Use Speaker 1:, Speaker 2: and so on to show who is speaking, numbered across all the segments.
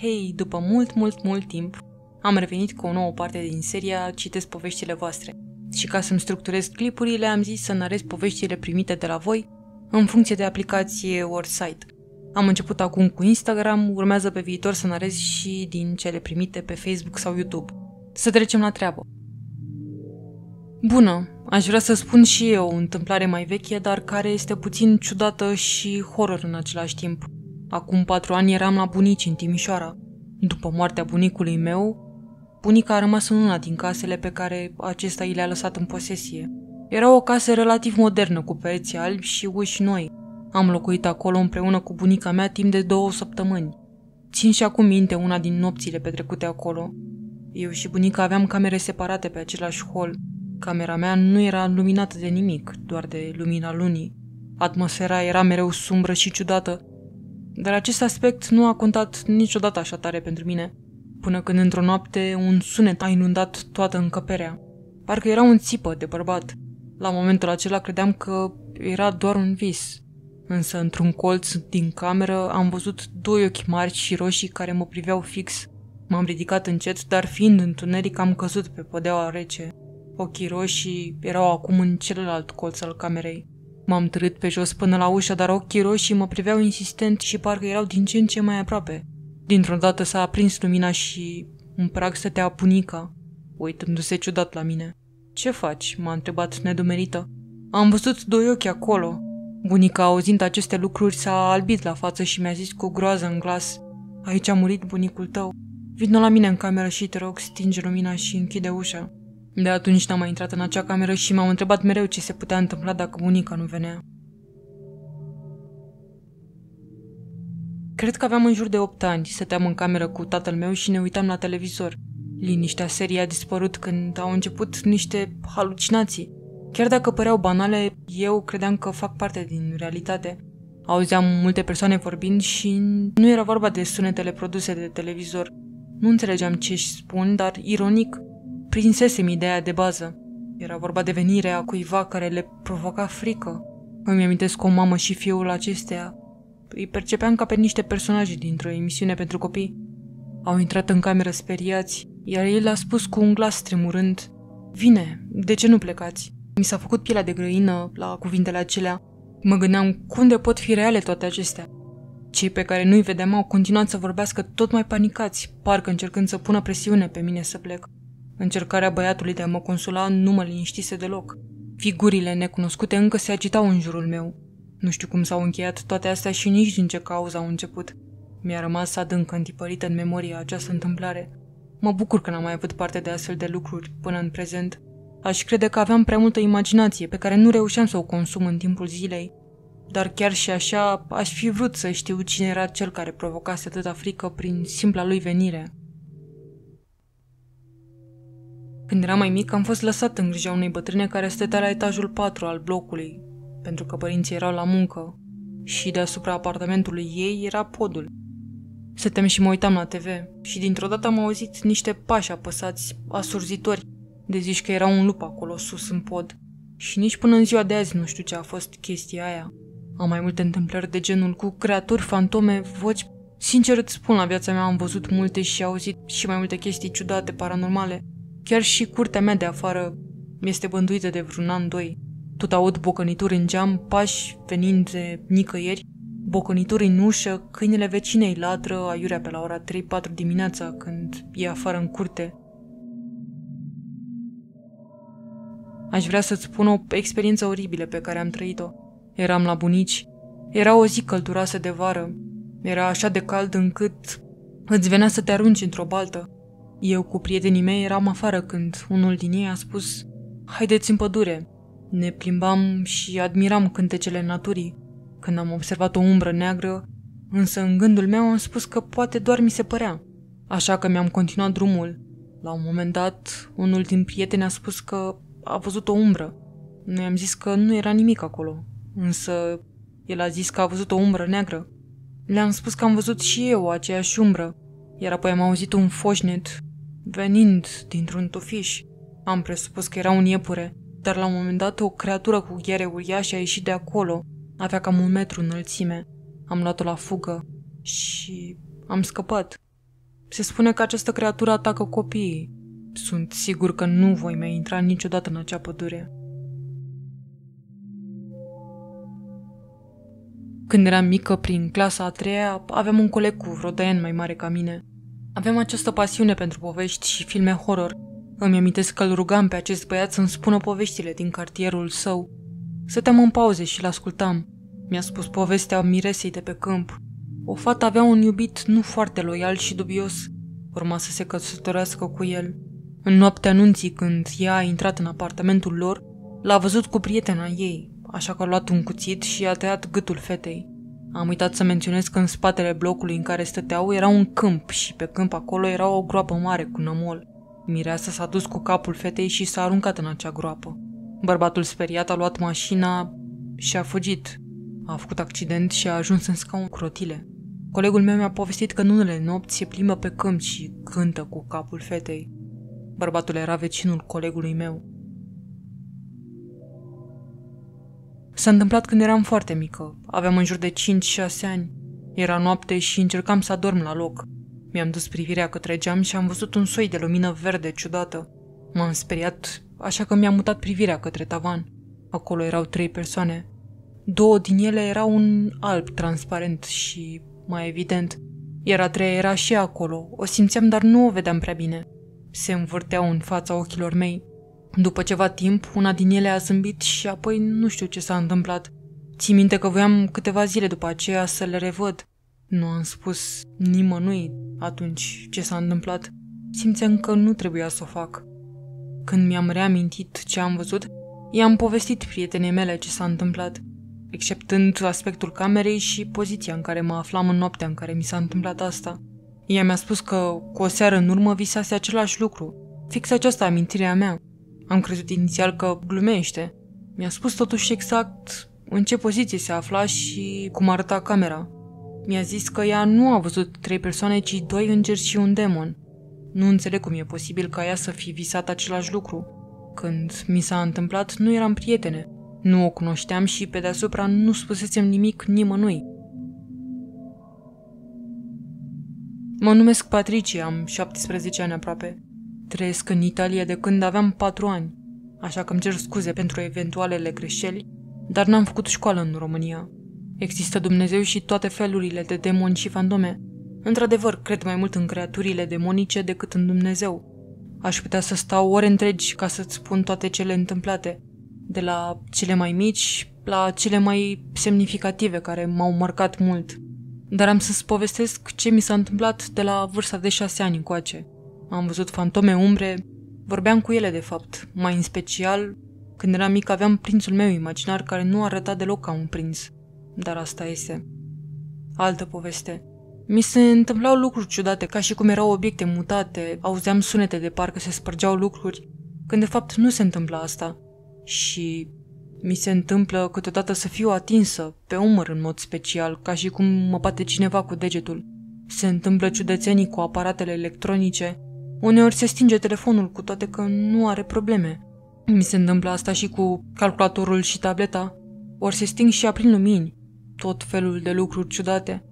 Speaker 1: Hei, după mult, mult, mult timp, am revenit cu o nouă parte din seria Citesc poveștile voastre. Și ca să-mi structurez clipurile, am zis să narez poveștile primite de la voi în funcție de aplicație or site. Am început acum cu Instagram, urmează pe viitor să narez și din cele primite pe Facebook sau YouTube. Să trecem la treabă. Bună, aș vrea să spun și eu o întâmplare mai veche, dar care este puțin ciudată și horror în același timp. Acum patru ani eram la bunici în Timișoara. După moartea bunicului meu, bunica a rămas în una din casele pe care acesta i le-a lăsat în posesie. Era o casă relativ modernă cu pereți albi și uși noi. Am locuit acolo împreună cu bunica mea timp de două săptămâni. Țin și acum minte una din nopțile petrecute acolo. Eu și bunica aveam camere separate pe același hol. Camera mea nu era luminată de nimic, doar de lumina lunii. Atmosfera era mereu sumbră și ciudată, dar acest aspect nu a contat niciodată așa tare pentru mine, până când într-o noapte un sunet a inundat toată încăperea. Parcă era un țipă de bărbat. La momentul acela credeam că era doar un vis, însă într-un colț din cameră am văzut doi ochi mari și roșii care mă priveau fix. M-am ridicat încet, dar fiind întuneric am căzut pe podeaua rece. Ochii roșii erau acum în celălalt colț al camerei. M-am târât pe jos până la ușă, dar ochii roșii mă priveau insistent și parcă erau din ce în ce mai aproape. Dintr-o dată s-a aprins lumina și în prag stătea punica, uitându-se ciudat la mine. Ce faci?" m-a întrebat nedumerită. Am văzut doi ochi acolo." Bunica, auzind aceste lucruri, s-a albit la față și mi-a zis cu groază în glas. Aici a murit bunicul tău. Vino la mine în cameră și te rog, stinge lumina și închide ușa. De atunci n-am mai intrat în acea cameră și m-am întrebat mereu ce se putea întâmpla dacă bunica nu venea. Cred că aveam în jur de 8 ani, stăteam în cameră cu tatăl meu și ne uitam la televizor. Liniștea serii a dispărut când au început niște halucinații. Chiar dacă păreau banale, eu credeam că fac parte din realitate. Auzeam multe persoane vorbind și nu era vorba de sunetele produse de televizor. Nu înțelegeam ce își spun, dar ironic, prinsesem ideea de bază. Era vorba de venirea cuiva care le provoca frică. Îmi amintesc o mamă și fiul acestea. Îi percepeam ca pe niște personaje dintr-o emisiune pentru copii. Au intrat în cameră speriați, iar el a spus cu un glas tremurând Vine, de ce nu plecați? Mi s-a făcut pielea de grăină la cuvintele acelea. Mă gândeam cum de pot fi reale toate acestea. Cei pe care nu-i vedeam au continuat să vorbească tot mai panicați, parcă încercând să pună presiune pe mine să plec. Încercarea băiatului de a mă consola nu mă liniștise deloc. Figurile necunoscute încă se agitau în jurul meu. Nu știu cum s-au încheiat toate astea și nici din ce cauză au început. Mi-a rămas adânc întipărită în memoria această întâmplare. Mă bucur că n-am mai avut parte de astfel de lucruri până în prezent. Aș crede că aveam prea multă imaginație pe care nu reușeam să o consum în timpul zilei. Dar chiar și așa, aș fi vrut să știu cine era cel care provocase atâta frică prin simpla lui venire. Când eram mai mic, am fost lăsat în grija unei bătrâne care stătea la etajul 4 al blocului, pentru că părinții erau la muncă și deasupra apartamentului ei era podul. Stăteam și mă uitam la TV și dintr-o dată am auzit niște pași apăsați, asurzitori, de zici că era un lup acolo sus în pod. Și nici până în ziua de azi nu știu ce a fost chestia aia. Am mai multe întâmplări de genul cu creaturi, fantome, voci. Sincer îți spun, la viața mea am văzut multe și auzit și mai multe chestii ciudate, paranormale, Chiar și curtea mea de afară este bânduită de vreun an, doi. Tot aud bocănituri în geam, pași venind de nicăieri, bocănituri în ușă, câinele vecinei latră aiurea pe la ora 3-4 dimineața când e afară în curte. Aș vrea să-ți spun o experiență oribilă pe care am trăit-o. Eram la bunici. Era o zi călduroasă de vară. Era așa de cald încât îți venea să te arunci într-o baltă. Eu cu prietenii mei eram afară când unul din ei a spus Haideți în pădure. Ne plimbam și admiram cântecele naturii. Când am observat o umbră neagră, însă în gândul meu am spus că poate doar mi se părea. Așa că mi-am continuat drumul. La un moment dat, unul din prieteni a spus că a văzut o umbră. Noi am zis că nu era nimic acolo, însă el a zis că a văzut o umbră neagră. Le-am spus că am văzut și eu aceeași umbră, iar apoi am auzit un foșnet Venind dintr-un tufiș, am presupus că era un iepure, dar la un moment dat o creatură cu ghiere uriașe a ieșit de acolo. Avea cam un metru înălțime. Am luat-o la fugă și am scăpat. Se spune că această creatură atacă copiii. Sunt sigur că nu voi mai intra niciodată în acea pădure. Când eram mică, prin clasa a treia, aveam un coleg cu vreo doi ani mai mare ca mine. Aveam această pasiune pentru povești și filme horror. Îmi amintesc că îl rugam pe acest băiat să-mi spună poveștile din cartierul său. Săteam în pauze și-l ascultam. Mi-a spus povestea miresei de pe câmp. O fată avea un iubit nu foarte loial și dubios. Urma să se căsătorească cu el. În noaptea anunții, când ea a intrat în apartamentul lor, l-a văzut cu prietena ei, așa că a luat un cuțit și a tăiat gâtul fetei. Am uitat să menționez că în spatele blocului în care stăteau era un câmp și pe câmp acolo era o groapă mare cu nămol. Mireasa s-a dus cu capul fetei și s-a aruncat în acea groapă. Bărbatul speriat a luat mașina și a fugit. A făcut accident și a ajuns în scaun cu rotile. Colegul meu mi-a povestit că în unele nopți se plimbă pe câmp și cântă cu capul fetei. Bărbatul era vecinul colegului meu. S-a întâmplat când eram foarte mică, aveam în jur de 5-6 ani. Era noapte și încercam să adorm la loc. Mi-am dus privirea către geam și am văzut un soi de lumină verde ciudată. M-am speriat, așa că mi-am mutat privirea către tavan. Acolo erau trei persoane. Două din ele erau un alb transparent și, mai evident, iar a treia era și acolo. O simțeam, dar nu o vedeam prea bine. Se învârteau în fața ochilor mei. După ceva timp, una din ele a zâmbit și apoi nu știu ce s-a întâmplat. Ții minte că voiam câteva zile după aceea să le revăd. Nu am spus nimănui atunci ce s-a întâmplat. Simțeam că nu trebuia să o fac. Când mi-am reamintit ce am văzut, i-am povestit prietenei mele ce s-a întâmplat, exceptând aspectul camerei și poziția în care mă aflam în noaptea în care mi s-a întâmplat asta. Ea mi-a spus că cu o seară în urmă visase același lucru, fix această amintire a mea. Am crezut inițial că glumește. Mi-a spus totuși exact în ce poziție se afla și cum arăta camera. Mi-a zis că ea nu a văzut trei persoane, ci doi îngeri și un demon. Nu înțeleg cum e posibil ca ea să fi visat același lucru. Când mi s-a întâmplat, nu eram prietene. Nu o cunoșteam și pe deasupra nu spusesem nimic nimănui. Mă numesc Patricia, am 17 ani aproape. Trăiesc în Italia de când aveam patru ani, așa că îmi cer scuze pentru eventualele greșeli, dar n-am făcut școală în România. Există Dumnezeu și toate felurile de demoni și fandome. Într-adevăr, cred mai mult în creaturile demonice decât în Dumnezeu. Aș putea să stau ore întregi ca să-ți spun toate cele întâmplate, de la cele mai mici la cele mai semnificative care m-au marcat mult. Dar am să-ți povestesc ce mi s-a întâmplat de la vârsta de șase ani încoace am văzut fantome umbre, vorbeam cu ele de fapt, mai în special când eram mic aveam prințul meu imaginar care nu arăta deloc ca un prinț, dar asta este. Altă poveste. Mi se întâmplau lucruri ciudate, ca și cum erau obiecte mutate, auzeam sunete de parcă se spărgeau lucruri, când de fapt nu se întâmpla asta. Și mi se întâmplă câteodată să fiu atinsă, pe umăr în mod special, ca și cum mă bate cineva cu degetul. Se întâmplă ciudățenii cu aparatele electronice, Uneori se stinge telefonul, cu toate că nu are probleme. Mi se întâmplă asta și cu calculatorul și tableta. Ori se sting și aprind lumini. Tot felul de lucruri ciudate.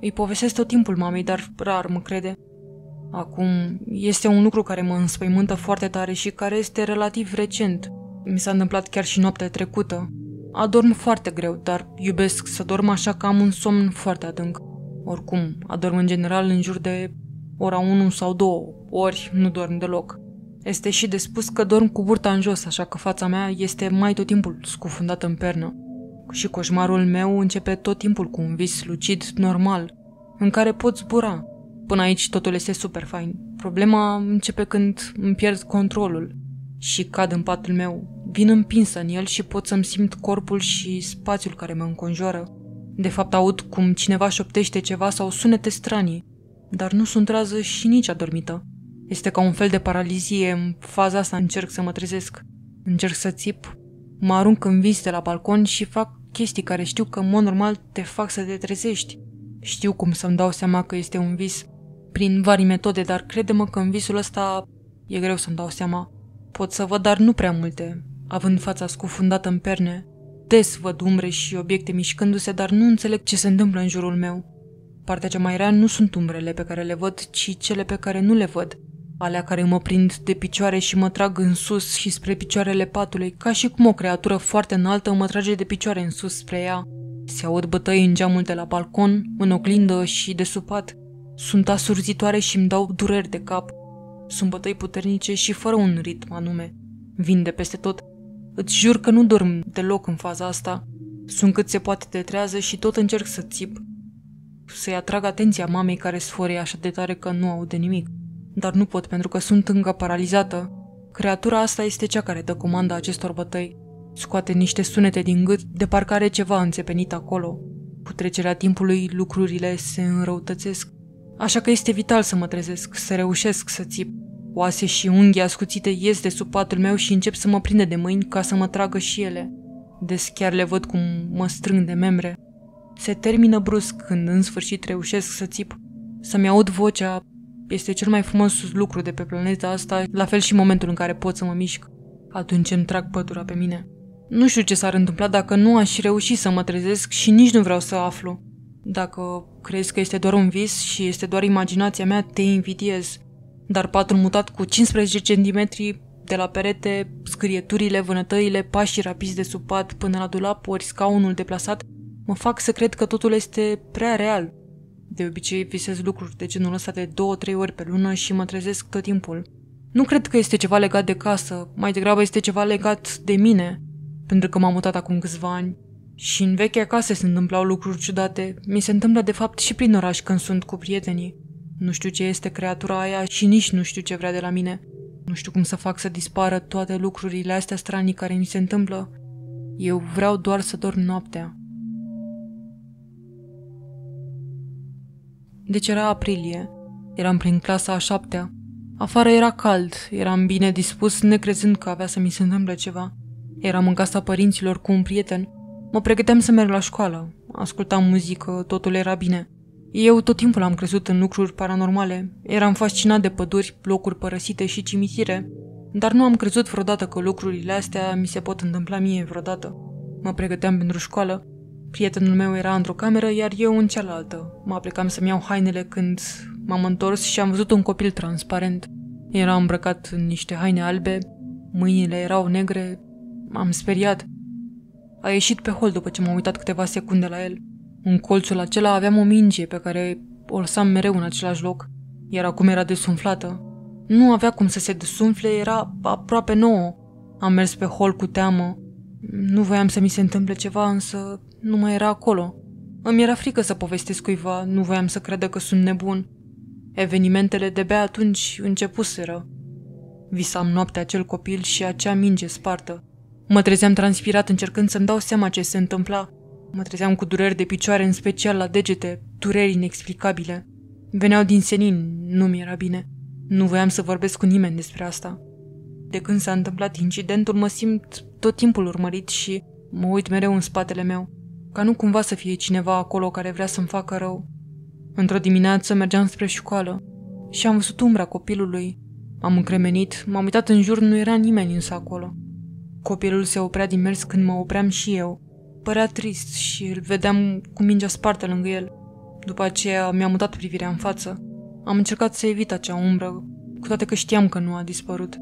Speaker 1: Îi povestesc tot timpul mamei, dar rar mă crede. Acum, este un lucru care mă înspăimântă foarte tare și care este relativ recent. Mi s-a întâmplat chiar și noaptea trecută. Adorm foarte greu, dar iubesc să dorm așa că am un somn foarte adânc. Oricum, adorm în general în jur de ora 1 sau 2, ori nu dorm deloc. Este și de spus că dorm cu burta în jos, așa că fața mea este mai tot timpul scufundată în pernă. Și coșmarul meu începe tot timpul cu un vis lucid normal, în care pot zbura. Până aici totul este super fain. Problema începe când îmi pierd controlul și cad în patul meu. Vin împinsă în el și pot să-mi simt corpul și spațiul care mă înconjoară. De fapt aud cum cineva șoptește ceva sau sunete stranii dar nu sunt trează și nici adormită. Este ca un fel de paralizie, în faza asta încerc să mă trezesc. Încerc să țip, mă arunc în vis de la balcon și fac chestii care știu că, în mod normal, te fac să te trezești. Știu cum să-mi dau seama că este un vis, prin vari metode, dar crede-mă că în visul ăsta e greu să-mi dau seama. Pot să văd, dar nu prea multe, având fața scufundată în perne. Des văd umbre și obiecte mișcându-se, dar nu înțeleg ce se întâmplă în jurul meu. Partea cea mai rea nu sunt umbrele pe care le văd, ci cele pe care nu le văd. Alea care mă prind de picioare și mă trag în sus și spre picioarele patului, ca și cum o creatură foarte înaltă mă trage de picioare în sus spre ea. Se aud bătăi în geamul de la balcon, în oglindă și de sub pat. Sunt asurzitoare și îmi dau dureri de cap. Sunt bătăi puternice și fără un ritm anume. Vin de peste tot. Îți jur că nu dorm deloc în faza asta. Sunt cât se poate de trează și tot încerc să țip, să-i atrag atenția mamei care sforie așa de tare că nu aude nimic. Dar nu pot pentru că sunt încă paralizată. Creatura asta este cea care dă comanda acestor bătăi. Scoate niște sunete din gât, de parcă are ceva înțepenit acolo. Cu trecerea timpului, lucrurile se înrăutățesc. Așa că este vital să mă trezesc, să reușesc să țip. Oase și unghii ascuțite ies de sub patul meu și încep să mă prinde de mâini ca să mă tragă și ele. Des chiar le văd cum mă strâng de membre. Se termină brusc când în sfârșit reușesc să țip. Să-mi aud vocea este cel mai frumos lucru de pe planeta asta, la fel și momentul în care pot să mă mișc. Atunci îmi trag pătura pe mine. Nu știu ce s-ar întâmpla dacă nu aș reuși să mă trezesc și nici nu vreau să aflu. Dacă crezi că este doar un vis și este doar imaginația mea, te invidiez. Dar patul mutat cu 15 cm de la perete, scrieturile, vânătăile, pașii rapizi de sub pat până la dulap, ori scaunul deplasat, Mă fac să cred că totul este prea real. De obicei visez lucruri de genul ăsta de două-trei ori pe lună și mă trezesc tot timpul. Nu cred că este ceva legat de casă, mai degrabă este ceva legat de mine, pentru că m-am mutat acum câțiva ani. Și în vechea casă se întâmplau lucruri ciudate, mi se întâmplă de fapt și prin oraș când sunt cu prietenii. Nu știu ce este creatura aia și nici nu știu ce vrea de la mine. Nu știu cum să fac să dispară toate lucrurile astea stranii care mi se întâmplă. Eu vreau doar să dorm noaptea. Deci era aprilie. Eram prin clasa a șaptea. Afară era cald, eram bine dispus, necrezând că avea să mi se întâmple ceva. Eram în casa părinților cu un prieten. Mă pregăteam să merg la școală. Ascultam muzică, totul era bine. Eu tot timpul am crezut în lucruri paranormale. Eram fascinat de păduri, locuri părăsite și cimitire. Dar nu am crezut vreodată că lucrurile astea mi se pot întâmpla mie vreodată. Mă pregăteam pentru școală Prietenul meu era într-o cameră, iar eu în cealaltă. Mă aplicam să-mi iau hainele când m-am întors și am văzut un copil transparent. Era îmbrăcat în niște haine albe, mâinile erau negre. M-am speriat. A ieșit pe hol după ce m-am uitat câteva secunde la el. În colțul acela aveam o minge pe care o lăsam mereu în același loc, iar acum era desumflată. Nu avea cum să se desumfle, era aproape nouă. Am mers pe hol cu teamă. Nu voiam să mi se întâmple ceva, însă nu mai era acolo. Îmi era frică să povestesc cuiva, nu voiam să credă că sunt nebun. Evenimentele de bea atunci începuseră. Visam noaptea acel copil și acea minge spartă. Mă trezeam transpirat încercând să-mi dau seama ce se întâmpla. Mă trezeam cu dureri de picioare, în special la degete, dureri inexplicabile. Veneau din senin, nu mi era bine. Nu voiam să vorbesc cu nimeni despre asta. De când s-a întâmplat incidentul, mă simt tot timpul urmărit și mă uit mereu în spatele meu ca nu cumva să fie cineva acolo care vrea să-mi facă rău. Într-o dimineață mergeam spre școală și am văzut umbra copilului. Am încremenit, m-am uitat în jur, nu era nimeni însă acolo. Copilul se oprea din mers când mă opream și eu. Părea trist și îl vedeam cu mingea spartă lângă el. După aceea mi-a mutat privirea în față. Am încercat să evit acea umbră, cu toate că știam că nu a dispărut.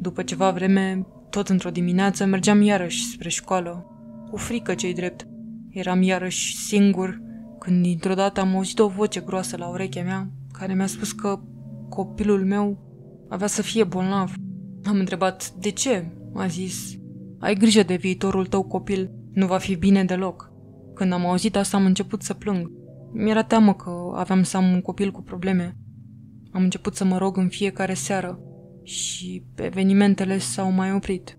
Speaker 1: După ceva vreme, tot într-o dimineață, mergeam iarăși spre școală, cu frică cei drept. Eram iarăși singur când dintr-o dată am auzit o voce groasă la urechea mea care mi-a spus că copilul meu avea să fie bolnav. Am întrebat de ce, a zis. Ai grijă de viitorul tău copil, nu va fi bine deloc. Când am auzit asta am început să plâng. Mi-era teamă că aveam să am un copil cu probleme. Am început să mă rog în fiecare seară și evenimentele s-au mai oprit.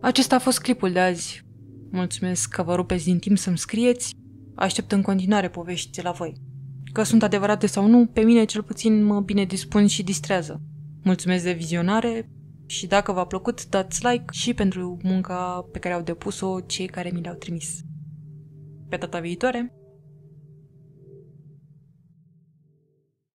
Speaker 1: Acesta a fost clipul de azi. Mulțumesc că vă rupeți din timp să-mi scrieți. Aștept în continuare poveștile la voi. Că sunt adevărate sau nu, pe mine cel puțin mă bine dispun și distrează. Mulțumesc de vizionare și dacă v-a plăcut, dați like și pentru munca pe care au depus-o cei care mi le-au trimis. Pe data viitoare!